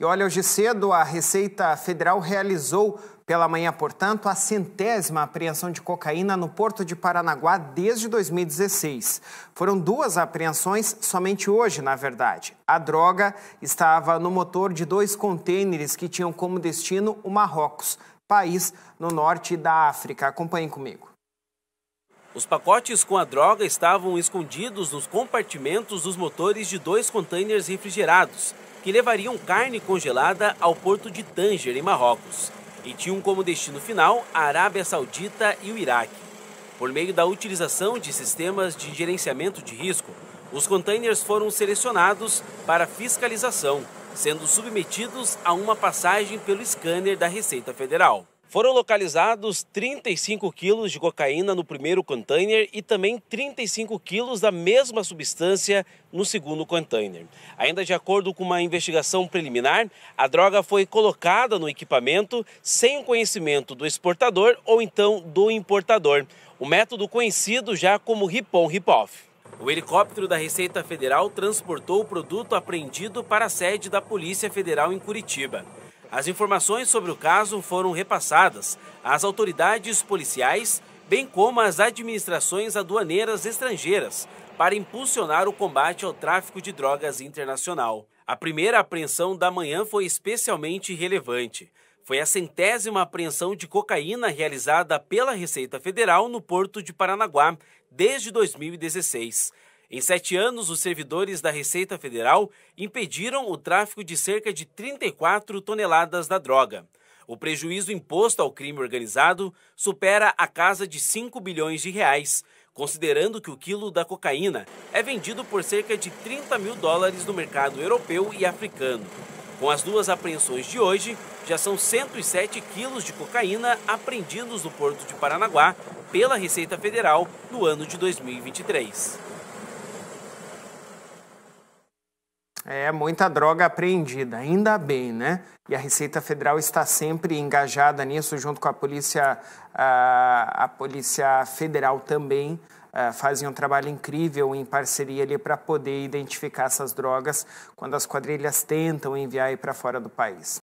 E olha, hoje cedo a Receita Federal realizou pela manhã, portanto, a centésima apreensão de cocaína no porto de Paranaguá desde 2016. Foram duas apreensões somente hoje, na verdade. A droga estava no motor de dois contêineres que tinham como destino o Marrocos, país no norte da África. Acompanhem comigo. Os pacotes com a droga estavam escondidos nos compartimentos dos motores de dois contêineres refrigerados que levariam carne congelada ao porto de Tanger, em Marrocos, e tinham como destino final a Arábia Saudita e o Iraque. Por meio da utilização de sistemas de gerenciamento de risco, os contêineres foram selecionados para fiscalização, sendo submetidos a uma passagem pelo scanner da Receita Federal. Foram localizados 35 quilos de cocaína no primeiro container e também 35 quilos da mesma substância no segundo container. Ainda de acordo com uma investigação preliminar, a droga foi colocada no equipamento sem o conhecimento do exportador ou então do importador, o método conhecido já como rip on off O helicóptero da Receita Federal transportou o produto apreendido para a sede da Polícia Federal em Curitiba. As informações sobre o caso foram repassadas às autoridades policiais, bem como às administrações aduaneiras estrangeiras, para impulsionar o combate ao tráfico de drogas internacional. A primeira apreensão da manhã foi especialmente relevante. Foi a centésima apreensão de cocaína realizada pela Receita Federal no porto de Paranaguá desde 2016. Em sete anos, os servidores da Receita Federal impediram o tráfico de cerca de 34 toneladas da droga. O prejuízo imposto ao crime organizado supera a casa de 5 bilhões de reais, considerando que o quilo da cocaína é vendido por cerca de 30 mil dólares no mercado europeu e africano. Com as duas apreensões de hoje, já são 107 quilos de cocaína apreendidos no porto de Paranaguá pela Receita Federal no ano de 2023. É muita droga apreendida, ainda bem, né? E a Receita Federal está sempre engajada nisso, junto com a Polícia, a, a Polícia Federal também. Uh, fazem um trabalho incrível em parceria ali para poder identificar essas drogas quando as quadrilhas tentam enviar para fora do país.